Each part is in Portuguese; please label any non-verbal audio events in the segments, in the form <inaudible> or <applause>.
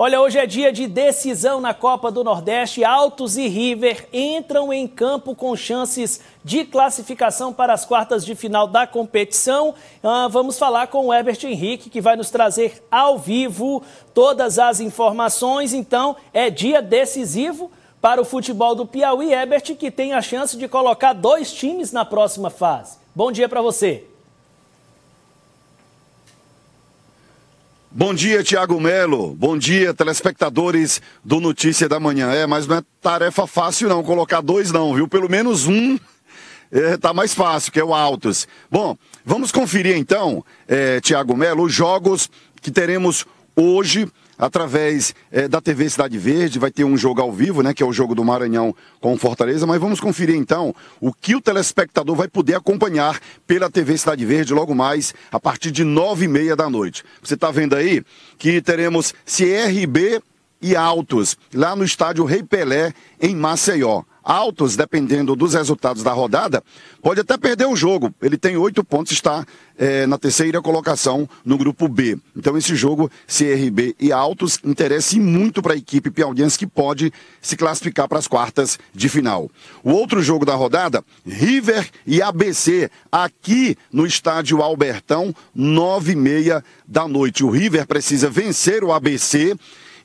Olha, hoje é dia de decisão na Copa do Nordeste. Altos e River entram em campo com chances de classificação para as quartas de final da competição. Ah, vamos falar com o Herbert Henrique, que vai nos trazer ao vivo todas as informações. Então, é dia decisivo para o futebol do Piauí. Herbert, que tem a chance de colocar dois times na próxima fase. Bom dia para você. Bom dia, Tiago Melo. Bom dia, telespectadores do Notícia da Manhã. É, mas não é tarefa fácil não, colocar dois não, viu? Pelo menos um é, tá mais fácil, que é o Altos. Bom, vamos conferir então, é, Tiago Melo, os jogos que teremos Hoje, através é, da TV Cidade Verde, vai ter um jogo ao vivo, né? Que é o jogo do Maranhão com Fortaleza. Mas vamos conferir então o que o telespectador vai poder acompanhar pela TV Cidade Verde logo mais, a partir de nove e meia da noite. Você está vendo aí que teremos CRB e Altos, lá no estádio Rei Pelé, em Maceió altos, dependendo dos resultados da rodada, pode até perder o jogo. Ele tem oito pontos, está é, na terceira colocação no grupo B. Então, esse jogo, CRB e Altos, interessa muito para a equipe piauiense que pode se classificar para as quartas de final. O outro jogo da rodada, River e ABC, aqui no estádio Albertão, nove e meia da noite. O River precisa vencer o ABC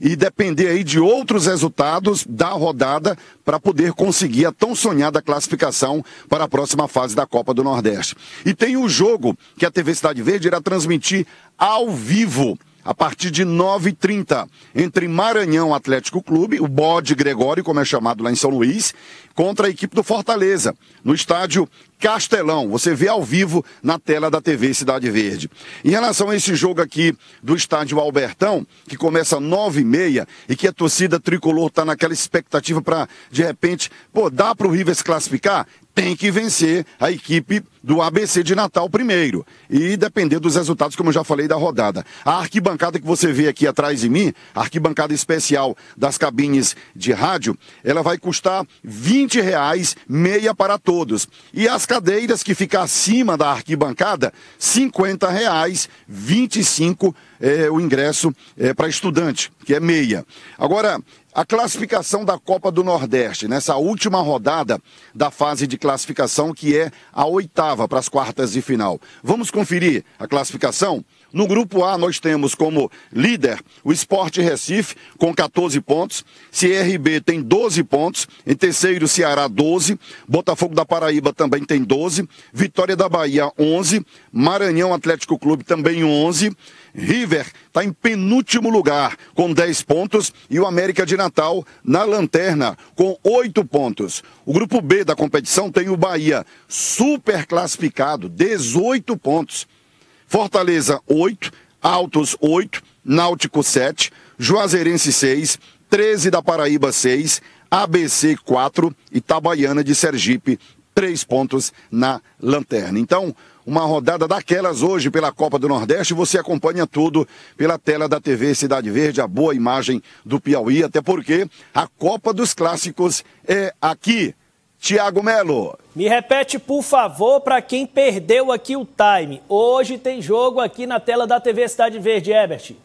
e depender aí de outros resultados da rodada para poder conseguir a tão sonhada classificação para a próxima fase da Copa do Nordeste. E tem o jogo que a TV Cidade Verde irá transmitir ao vivo a partir de 9h30, entre Maranhão Atlético Clube, o bode Gregório, como é chamado lá em São Luís, contra a equipe do Fortaleza, no estádio Castelão. Você vê ao vivo na tela da TV Cidade Verde. Em relação a esse jogo aqui do estádio Albertão, que começa às 9h30 e que a torcida tricolor está naquela expectativa para, de repente, pô, dá para o River se classificar? tem que vencer a equipe do ABC de Natal primeiro. E depender dos resultados, como eu já falei, da rodada. A arquibancada que você vê aqui atrás de mim, a arquibancada especial das cabines de rádio, ela vai custar 20 reais meia para todos. E as cadeiras que fica acima da arquibancada, 50 reais, 25 é, eh, o ingresso é, eh, para estudante, que é meia. Agora, a classificação da Copa do Nordeste, nessa última rodada da fase de classificação, que é a oitava para as quartas de final. Vamos conferir a classificação? No grupo A, nós temos como líder o Esporte Recife, com 14 pontos. CRB tem 12 pontos. Em terceiro, Ceará, 12. Botafogo da Paraíba também tem 12. Vitória da Bahia, 11. Maranhão Atlético Clube também 11. River está em penúltimo lugar com 10 pontos e o América de Natal na lanterna com 8 pontos. O grupo B da competição tem o Bahia super classificado, 18 pontos. Fortaleza 8, Altos 8, Náutico 7, Juazeirense 6, 13 da Paraíba 6, ABC 4, Itabaiana de Sergipe três pontos na lanterna. Então, uma rodada daquelas hoje pela Copa do Nordeste. Você acompanha tudo pela tela da TV Cidade Verde, a boa imagem do Piauí, até porque a Copa dos Clássicos é aqui. Tiago Melo. Me repete, por favor, para quem perdeu aqui o time. Hoje tem jogo aqui na tela da TV Cidade Verde, Ebert.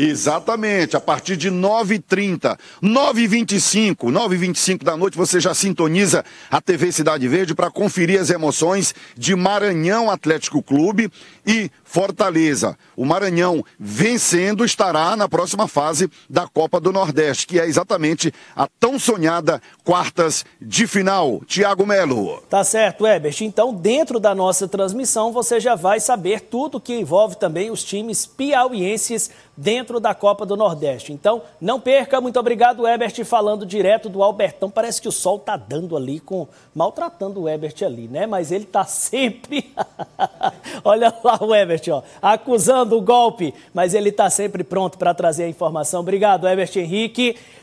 Exatamente, a partir de 9h30, 9h25, 9h25 da noite, você já sintoniza a TV Cidade Verde para conferir as emoções de Maranhão Atlético Clube e Fortaleza. O Maranhão vencendo estará na próxima fase da Copa do Nordeste, que é exatamente a tão sonhada quartas de final. Tiago Melo. Tá certo, Ebert. Então, dentro da nossa transmissão, você já vai saber tudo que envolve também os times piauienses dentro dentro da Copa do Nordeste. Então, não perca. Muito obrigado, Ebert, falando direto do Albertão. Parece que o sol tá dando ali com maltratando o Ebert ali, né? Mas ele tá <laughs> sempre Olha lá o Ebert, ó, acusando o golpe, mas ele tá sempre pronto para trazer a informação. Obrigado, Ebert Henrique.